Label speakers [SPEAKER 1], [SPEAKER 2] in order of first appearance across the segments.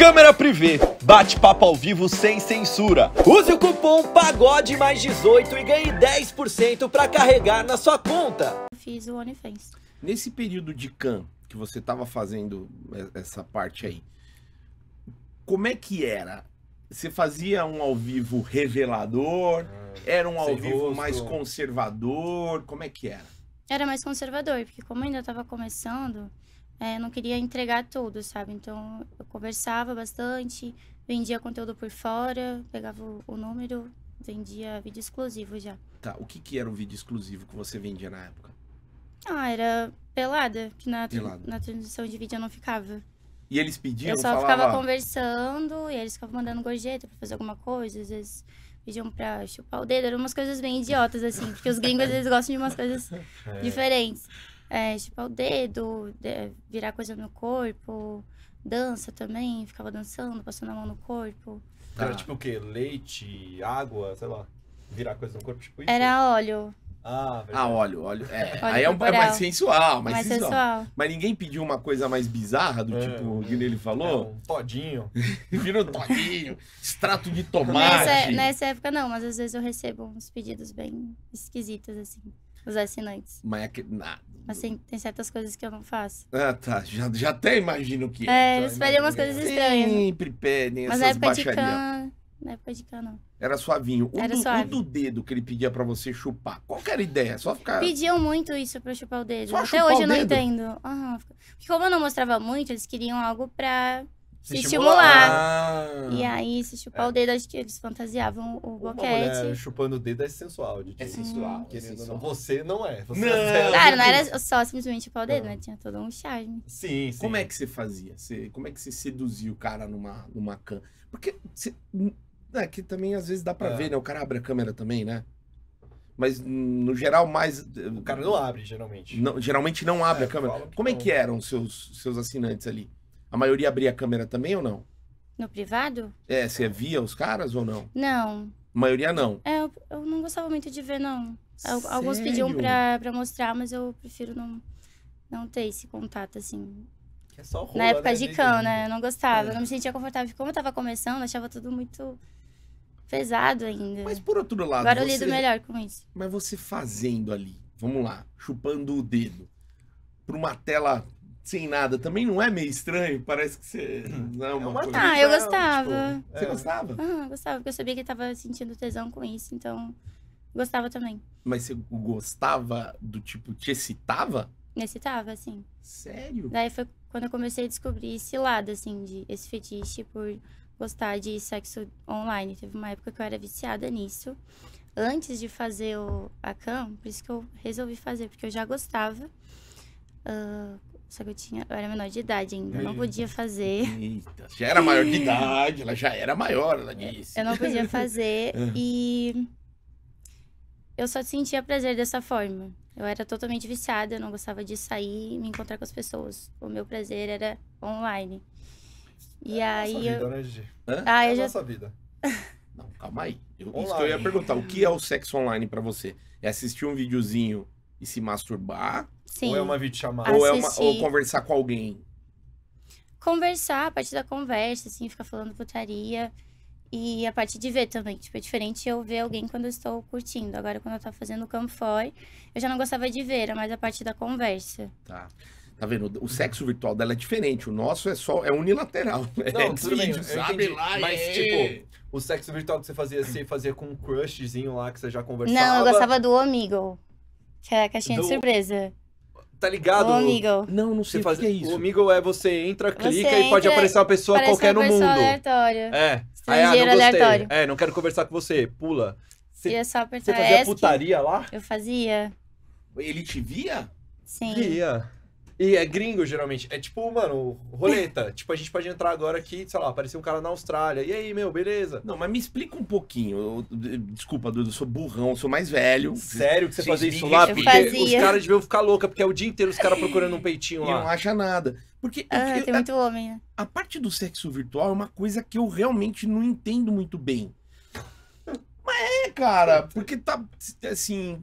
[SPEAKER 1] Câmera privê, bate-papo ao vivo sem censura. Use o cupom PAGODE mais 18 e ganhe 10% para carregar na sua conta.
[SPEAKER 2] Fiz o OnlyFans.
[SPEAKER 1] Nesse período de CAM que você estava fazendo essa parte aí, como é que era? Você fazia um ao vivo revelador? Era um ao vivo rosto. mais conservador? Como é que era?
[SPEAKER 2] Era mais conservador, porque como ainda estava começando, é, não queria entregar tudo, sabe? Então eu conversava bastante, vendia conteúdo por fora, pegava o, número, vendia vídeo exclusivo já.
[SPEAKER 1] Tá, o que, que era um vídeo exclusivo que você vendia na época?
[SPEAKER 2] Ah, era pelada, que na, na transmissão de vídeo eu não ficava.
[SPEAKER 1] E eles pediam, Eu só falava... ficava ah,
[SPEAKER 2] conversando e eles ficavam mandando gorjeta pra fazer alguma coisa, às vezes pediam pra chupar o dedo, eram umas coisas bem idiotas, assim, porque os gringos eles gostam de umas coisas é. diferentes é, chupar o dedo, de, virar coisa no corpo, dança também, ficava dançando, passando a mão no corpo. Era ah. tipo
[SPEAKER 1] o quê? Leite, água, sei lá. Virar coisa no corpo, tipo isso? Era óleo. Ah, ah, óleo, óleo. É, óleo aí é, um, é, mais sensual, mais, mais sensual. sensual. Mas ninguém pediu uma coisa mais bizarra, do é, tipo, o é. que ele falou? É, um todinho. Virou todinho, extrato de tomate. Nessa, nessa
[SPEAKER 2] época não, mas às vezes eu recebo uns pedidos bem esquisitos, assim os assinantes.
[SPEAKER 1] Mas é que. Nah.
[SPEAKER 2] Assim, tem certas coisas que eu não faço.
[SPEAKER 1] Ah, tá. Já, já até imagino que. É, é então, eles pedem umas coisas estranhas. Sempre pedem Mas essas baixarias.
[SPEAKER 2] Na época de cana.
[SPEAKER 1] Era suavinho. O, era do, suave. o do dedo que ele pedia para você chupar. Qual era a ideia? Só ficar. Pediam
[SPEAKER 2] muito isso pra chupar o dedo. Só Até hoje eu não entendo. Uhum. Porque como eu não mostrava muito, eles queriam algo pra
[SPEAKER 1] se, se estimular. Ah. E
[SPEAKER 2] aí, se chupar é. o dedo, acho que eles fantasiavam o boquete. Uma chupando
[SPEAKER 1] o dedo é sensual, de É sensual. ou não Você não é. Você não. É claro, não era
[SPEAKER 2] só simplesmente chupar o dedo, né? não. né? Tinha todo um charme. Sim, sim. Como é
[SPEAKER 1] que você fazia? Você, como é que você seduzia o cara numa, numa cama? Porque você, é, que também às vezes dá pra é. ver, né? O cara abre a câmera também, né? Mas no geral, mais. O cara não abre, geralmente. Não, geralmente não abre é, a câmera. Como é que eram os seus, seus assinantes ali? A maioria abria a câmera também ou não?
[SPEAKER 2] No privado?
[SPEAKER 1] É, você via os caras ou não? Não. A maioria não.
[SPEAKER 2] É, eu, eu não gostava muito de ver, não. Sério? Alguns pediam pra, pra mostrar, mas eu prefiro não, não ter esse contato, assim. Que é só rola, Na época né? de cão, né? Eu não gostava, é. não me sentia confortável. Como eu tava começando, eu achava tudo muito pesado ainda. Mas por outro lado. Agora você... eu lido melhor
[SPEAKER 1] com isso. Mas você fazendo ali, vamos lá, chupando o dedo, pra uma tela sem nada também não é meio estranho? Parece que você. Uhum. Não, é uma é coisa. Ah, eu gostava. Tipo, você é. gostava?
[SPEAKER 2] Uhum, gostava, porque eu sabia que ele tava sentindo tesão com isso, então gostava também.
[SPEAKER 1] Mas você gostava do tipo, te excitava?
[SPEAKER 2] Me excitava, assim. Sério? Daí foi quando eu comecei a descobrir esse lado, assim, de esse fetiche por gostar de sexo online. Teve uma época que eu era viciada nisso. Antes de fazer o, a CAM, por isso que eu resolvi fazer, porque eu já gostava. Uh, só que eu tinha, eu era menor de idade ainda, eu não podia fazer. Eita, já era maior de idade, ela já era maior, ela é, disse. Eu não podia fazer ah. e eu só sentia prazer dessa forma. Eu era totalmente viciada, eu não gostava de sair e me encontrar com as pessoas. O meu prazer era online. E é aí nossa eu... vida, né, Ah, é eu já... nossa vida. não, calma aí. Eu, isso que eu ia perguntar, o que
[SPEAKER 1] é o sexo online para você? É assistir um videozinho e se masturbar? Sim. Ou é uma videochamada? Ou, é uma, ou conversar com alguém?
[SPEAKER 2] Conversar, a partir da conversa, assim, ficar falando putaria. E a parte de ver também. Tipo, é diferente eu ver alguém quando eu estou curtindo. Agora, quando eu tava fazendo o camfor, eu já não gostava de ver, era mais a parte da conversa.
[SPEAKER 1] Tá. Tá vendo? O sexo virtual dela é diferente. O nosso é só é unilateral. Né? Não, é tudo bem, sabe lá. Mas, tipo, o sexo virtual que você fazia, você fazia com um crushzinho lá que você já conversava. Não, eu gostava
[SPEAKER 2] do amigo. Que é a caixinha do... de surpresa.
[SPEAKER 1] Tá ligado? O Omegle. Não, não sei o faz... que é isso. O Omegle é você entra, clica você e pode aparecer uma pessoa qualquer uma pessoa no mundo.
[SPEAKER 2] aleatório. É.
[SPEAKER 1] aí ah, aleatório. É, não quero conversar com você. Pula. Você, ia
[SPEAKER 2] só apertar Você fazia
[SPEAKER 1] putaria lá?
[SPEAKER 2] Eu fazia.
[SPEAKER 1] Ele te via? Sim. Via. E é gringo, geralmente. É tipo, mano, roleta. tipo, a gente pode entrar agora aqui, sei lá, apareceu um cara na Austrália. E aí, meu, beleza? Não, mas me explica um pouquinho. Eu, desculpa, Dudu, eu sou burrão, eu sou mais velho. Sério que você fazia isso lá? Porque fazia. os caras deviam ficar louca, porque é o dia inteiro os caras procurando um peitinho lá. E não acha nada. Porque. Ah, tem muito a, homem, né? A parte do sexo virtual é uma coisa que eu realmente não entendo muito bem. Mas é, cara, porque tá assim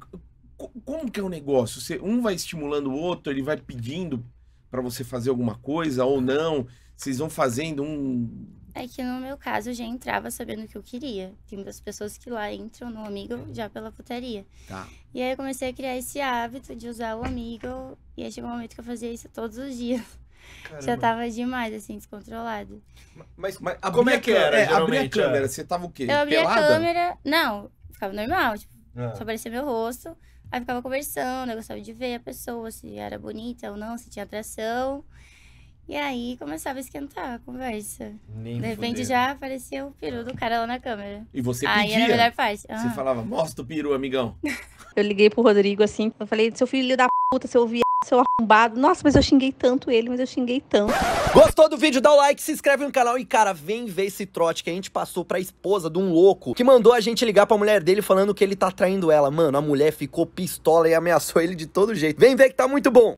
[SPEAKER 1] como que é o negócio? Você, um vai estimulando o outro, ele vai pedindo para você fazer alguma coisa ou não? Vocês vão fazendo um.
[SPEAKER 2] É que no meu caso eu já entrava sabendo o que eu queria. Tem muitas pessoas que lá entram no Amigo já pela putaria. Tá. E aí eu comecei a criar esse hábito de usar o Amigo. E aí chegou um momento que eu fazia isso todos os dias.
[SPEAKER 1] Caramba. Já tava
[SPEAKER 2] demais, assim, descontrolado.
[SPEAKER 1] Mas, mas como é que era? É, abri a câmera, é. você tava o quê? Eu abri Pelada? a
[SPEAKER 2] câmera. Não, ficava normal, tipo, ah. só aparecia meu rosto. Aí ficava conversando, eu gostava de ver a pessoa, se era bonita ou não, se tinha atração. E aí começava a esquentar a conversa. Nem de repente fudeu. já aparecia o peru do cara lá na câmera. E você pedia? Aí era a melhor parte. Ah. Você falava, mostra
[SPEAKER 1] o peru, amigão.
[SPEAKER 2] Eu liguei pro Rodrigo assim, eu falei, seu filho da puta, seu viado, seu arrombado. Nossa, mas eu xinguei tanto ele, mas eu xinguei tanto.
[SPEAKER 1] Gostou do vídeo? Dá o like, se inscreve no canal e, cara, vem ver esse trote que a gente passou pra esposa de um louco que mandou a gente ligar pra mulher dele falando que ele tá traindo ela. Mano, a mulher ficou pistola e ameaçou ele de todo jeito. Vem ver que tá muito bom.